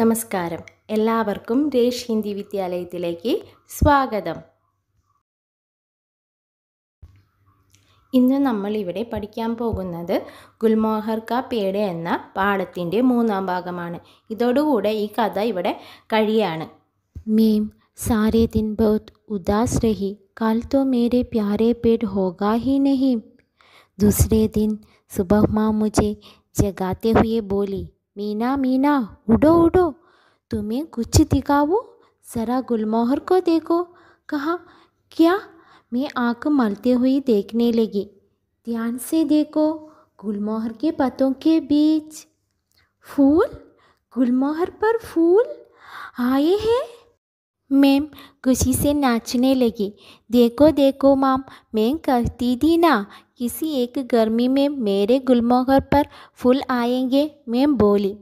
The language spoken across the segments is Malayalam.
നമസ്കാരം എല്ലാവർക്കും രേഷ് ഹിന്ദി വിദ്യാലയത്തിലേക്ക് സ്വാഗതം ഇന്ന് നമ്മൾ ഇവിടെ പഠിക്കാൻ പോകുന്നത് ഗുൽമോഹർ കാ പേട് എന്ന പാഠത്തിൻ്റെ മൂന്നാം ഭാഗമാണ് ഇതോടുകൂടെ ഈ കഥ ഇവിടെ കഴിയാണ് മീം സാരേ ദിൻ ബോത് ഉദാസ് രഹി കാൽ തോ മേരെ പ്യാരെ പേട് ഹോഗാ ഹി നഹീം ദൂസരേ ദിൻ സുബഹ് മാ മുജെ ജഗാത്തെ ഹുയെ ബോലി मीना मीना उड़ो उड़ो तुम्हें कुछ दिखाओ ज़रा गुलमोहर को देखो कहा क्या मैं आंख मलते हुए देखने लगी ध्यान से देखो गुलमोहर के पत्तों के बीच फूल गुलमोहर पर फूल आए हैं मैम खुशी से नाचने लगी देखो देखो माम मैं कहती थी ना किसी एक गर्मी में मेरे गुलमोहर पर फूल आएंगे मैम बोली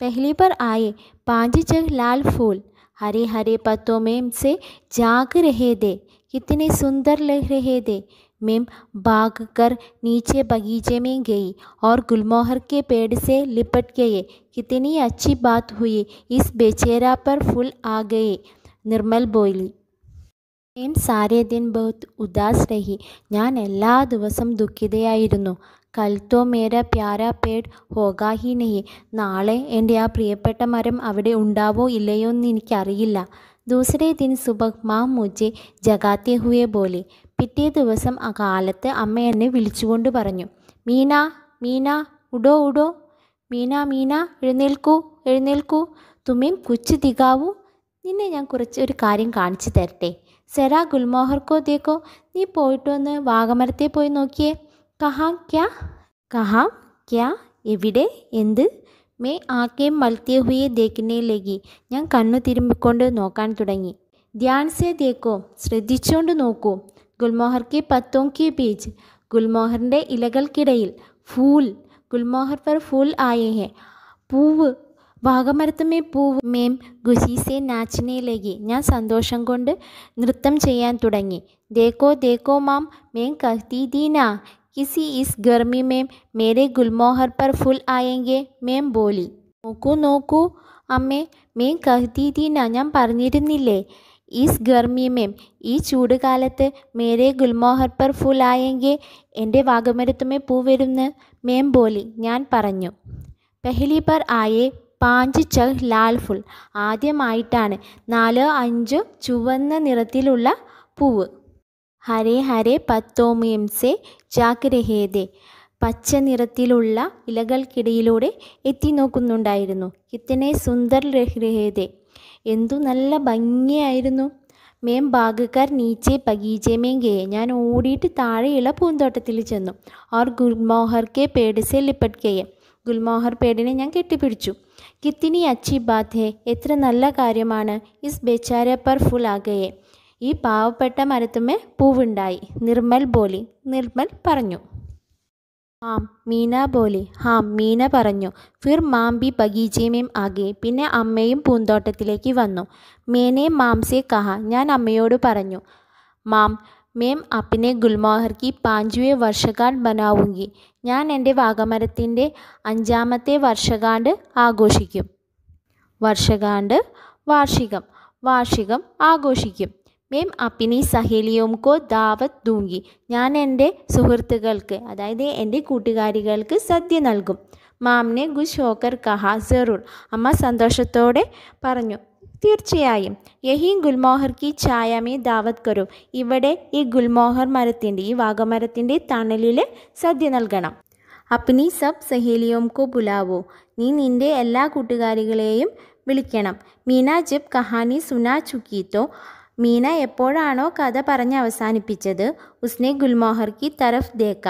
पहली पर आए पांच जग लाल फूल हरे हरे पत्तों में से जाग रहे थे कितने सुंदर लग रहे थे मैम भाग कर नीचे बगीचे में गई और गुलमोहर के पेड़ से लिपट गए कितनी अच्छी बात हुई इस बेचेरा पर फूल आ गए നിർമ്മൽ ബോയ്ലി ഏം സാരേ ദിൻ ബഹുത് ഉദാസ് രഹി ഞാൻ എല്ലാ ദിവസം ദുഃഖിതയായിരുന്നു കൽത്തോ മേര പ്യാര പേട് ഹോഗാഹി നെഹി നാളെ എൻ്റെ ആ പ്രിയപ്പെട്ട മരം അവിടെ ഉണ്ടാവോ ഇല്ലയോ എന്ന് എനിക്കറിയില്ല ദൂസരേ ദിൻ സുബഹ് മാ മുജെ ജഗാത്യഹുയെ പോലെ പിറ്റേ ദിവസം ആ കാലത്ത് അമ്മ എന്നെ വിളിച്ചുകൊണ്ട് പറഞ്ഞു മീന മീന ഉടോ ഉടോ മീന മീന എഴുന്നേൽക്കൂ എഴുന്നേൽക്കൂ തുമ്മേം കുച്ചു തികാവൂ നിന്നെ ഞാൻ കുറച്ച് ഒരു കാര്യം കാണിച്ചു തരട്ടെ സെറാ ഗുൽമോഹർക്കോ ദേക്കോ നീ പോയിട്ടൊന്ന് വാഗമരത്തെ പോയി നോക്കിയേ കഹാ ക്യാ കഹാ ക്യാ എവിടെ എന്ത് മേ ആക്കേം മൽത്തിയ ഹുയെ ദേക്കിനയിലേക്ക് ഞാൻ കണ്ണു തിരുമ്പിക്കൊണ്ട് നോക്കാൻ തുടങ്ങി ധ്യാൻസേ ദേക്കോ ശ്രദ്ധിച്ചുകൊണ്ട് നോക്കൂ ഗുൽമോഹർ കി പത്തോം കി ബീച്ച് ഗുൽമോഹറിൻ്റെ ഇലകൾക്കിടയിൽ ഫൂൽ ഗുൽമോഹർ പർ ഫൂൽ ആയേ പൂവ് വാഗമരത്തുമേ പൂവ് മേം ഖുശീസെ നാച്ചിനെ ഞാൻ സന്തോഷം കൊണ്ട് നൃത്തം ചെയ്യാൻ തുടങ്ങി ദേക്കോ ദേക്കോ മാം മേം കഹ്തി കിസി is ഗർമി ma'am Mere gulmohar per full ആയെങ്കെ മേം ബോലി നോക്കൂ നോക്കൂ അമ്മേ മേം കഹ്തീദീന ഞാൻ പറഞ്ഞിരുന്നില്ലേ ഈസ് ഗർമി മേം ഈ ചൂട് കാലത്ത് മേരെ ഗുൽമോഹർ പർ ഫുൾ ആയെങ്കിൽ എൻ്റെ വാഗമരത്തുമേ പൂ വരുന്ന് മേം ബോലി ഞാൻ പറഞ്ഞു പെഹ്ലി പർ ആയേ പാഞ്ച് ചഹ് ലാൽ ഫുൾ ആദ്യമായിട്ടാണ് നാല് അഞ്ച് ചുവന്ന നിറത്തിലുള്ള പൂവ് ഹരേ ഹരേ പത്തോമിയം സേ ജാക്ക് രഹേദേ പച്ച നിറത്തിലുള്ള ഇലകൾക്കിടയിലൂടെ എത്തി നോക്കുന്നുണ്ടായിരുന്നു കിത്തനെ സുന്ദർ രഹേദേ എന്തു നല്ല ഭംഗിയായിരുന്നു മേം ബാഗക്കാർ നീച്ചെ ബഗീചേമേം ഗേ ഞാൻ ഓടിയിട്ട് താഴെയുള്ള പൂന്തോട്ടത്തിൽ ചെന്നു ഓർ ഗുർമോഹർക്കെ പേടിസെ ലിപ്പട്ട് ഗുൽമോഹർ പേടിനെ ഞാൻ കെട്ടിപ്പിടിച്ചു കിത്തിനി അച്ചി ബാധേ എത്ര നല്ല കാര്യമാണ് ഇസ് ബേച്ചാര പർ ഫുൾ ആകയെ ഈ പാവപ്പെട്ട മരത്തുമേ പൂവുണ്ടായി നിർമ്മൽ ബോലി നിർമ്മൽ പറഞ്ഞു ആം മീന ബോലി ഹാം മീന പറഞ്ഞു ഫിർ മാംബി ബി ആകെ പിന്നെ അമ്മയും പൂന്തോട്ടത്തിലേക്ക് വന്നു മേനെ മാംസെ കഹ ഞാൻ അമ്മയോട് പറഞ്ഞു മാം മേം അപ്പിനെ ഗുൽമോഹർക്ക് പാഞ്ചുവെ വർഷകാണ്ട് ബനാവുങ്കി ഞാൻ എൻ്റെ വാഗമരത്തിൻ്റെ അഞ്ചാമത്തെ വർഷകാണ്ട് ആഘോഷിക്കും വർഷകാണ്ട് വാർഷികം വാർഷികം ആഘോഷിക്കും മേം അപ്പിനി സഹേലിയോംകോ ദാവത് ദൂങ്കി ഞാൻ എൻ്റെ സുഹൃത്തുക്കൾക്ക് അതായത് എൻ്റെ കൂട്ടുകാരികൾക്ക് സദ്യ നൽകും മാമിനെ ഗുഷോക്കർ കഹ സെറൂർ അമ്മ സന്തോഷത്തോടെ പറഞ്ഞു തീർച്ചയായും യഹീ ഗുൽമോഹർ കി ചായമേ ദാവത് കരു ഇവിടെ ഈ ഗുൽമോഹർ മരത്തിൻ്റെ ഈ വാഗമരത്തിൻ്റെ തണലിൽ സദ്യ നൽകണം അപ്നി സബ് സഹേലിയോം കോ ബുലാവോ നീ നിൻ്റെ എല്ലാ കൂട്ടുകാരികളെയും വിളിക്കണം മീന ജബ് കഹാനി സുന ചുക്കീത്തോ മീന എപ്പോഴാണോ കഥ പറഞ്ഞ് അവസാനിപ്പിച്ചത് ഉസ്നെ ഗുൽമോഹർ കി തരഫ് ദേക്ക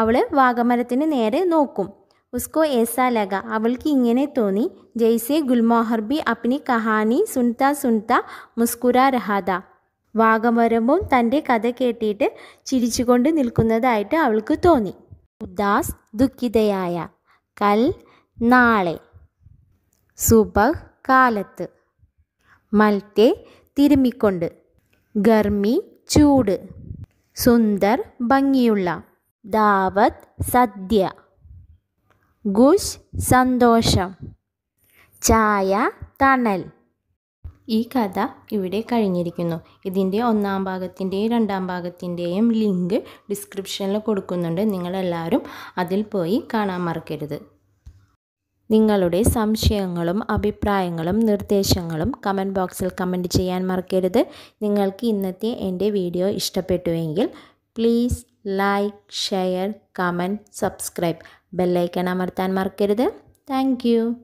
അവൾ വാഗമരത്തിന് നേരെ നോക്കും ഉസ്കോ ഏസാ ലഗ അവൾക്ക് ഇങ്ങനെ തോന്നി ജയ്സെ ഗുൽമോഹർബി അപ്നി കഹാനി സുൻത സുൻത മുസ്കുര രഹാദ വാഗമരമ്പും തൻ്റെ കഥ കേട്ടിട്ട് ചിരിച്ചുകൊണ്ട് നിൽക്കുന്നതായിട്ട് അവൾക്ക് തോന്നി ഉദാസ് ദുഃഖിതയായ കൽ നാളെ സുബഹ് കാലത്ത് മൽത്തെ തിരുമ്മിക്കൊണ്ട് ഗർമി ചൂട് സുന്ദർ ഭംഗിയുള്ള ദാവത് സദ്യ ഗുഷ് സന്തോഷം ചായ തണൽ ഈ കഥ ഇവിടെ കഴിഞ്ഞിരിക്കുന്നു ഇതിൻ്റെ ഒന്നാം ഭാഗത്തിൻ്റെയും രണ്ടാം ഭാഗത്തിൻ്റെയും ലിങ്ക് ഡിസ്ക്രിപ്ഷനിൽ കൊടുക്കുന്നുണ്ട് നിങ്ങളെല്ലാവരും അതിൽ പോയി കാണാൻ മറക്കരുത് നിങ്ങളുടെ സംശയങ്ങളും അഭിപ്രായങ്ങളും നിർദ്ദേശങ്ങളും കമൻറ്റ് ബോക്സിൽ കമൻറ്റ് ചെയ്യാൻ മറക്കരുത് നിങ്ങൾക്ക് ഇന്നത്തെ എൻ്റെ വീഡിയോ ഇഷ്ടപ്പെട്ടുവെങ്കിൽ please like share comment subscribe bell icon അമർത്താൻ മറക്കരുത് താങ്ക്